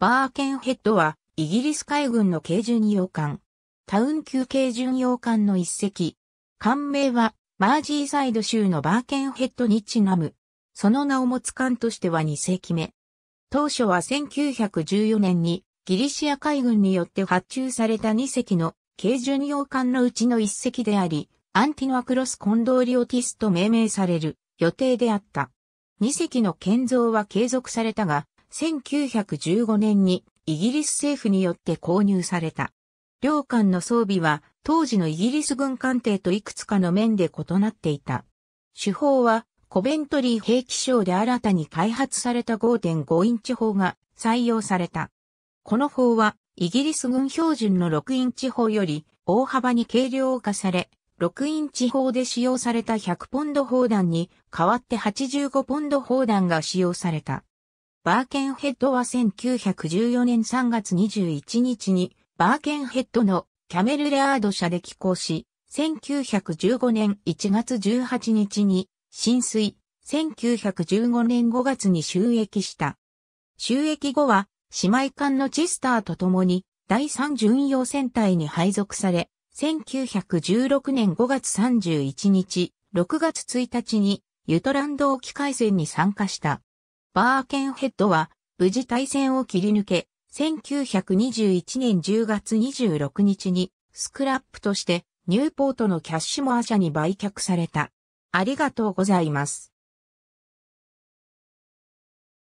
バーケンヘッドは、イギリス海軍の軽巡洋艦。タウン級軽巡洋艦の一隻。艦名は、マージーサイド州のバーケンヘッドにちなむ。その名を持つ艦としては2隻目。当初は1914年に、ギリシア海軍によって発注された2隻の軽巡洋艦のうちの1隻であり、アンティノアクロス・コンドーリオティスと命名される予定であった。2隻の建造は継続されたが、1915年にイギリス政府によって購入された。両艦の装備は当時のイギリス軍艦艇といくつかの面で異なっていた。手法はコベントリー兵器省で新たに開発された5.5インチ砲が採用された。この砲はイギリス軍標準の6インチ砲より大幅に軽量化され、6インチ砲で使用された100ポンド砲弾に代わって85ポンド砲弾が使用された。バーケンヘッドは1914年3月21日に、バーケンヘッドのキャメルレアード社で寄港し、1915年1月18日に浸水、1915年5月に収益した。収益後は、姉妹艦のチスターと共に、第3巡洋戦隊に配属され、1916年5月31日、6月1日に、ユトランド沖海戦に参加した。バーケンヘッドは、無事対戦を切り抜け、1921年10月26日に、スクラップとして、ニューポートのキャッシュモア社に売却された。ありがとうございます。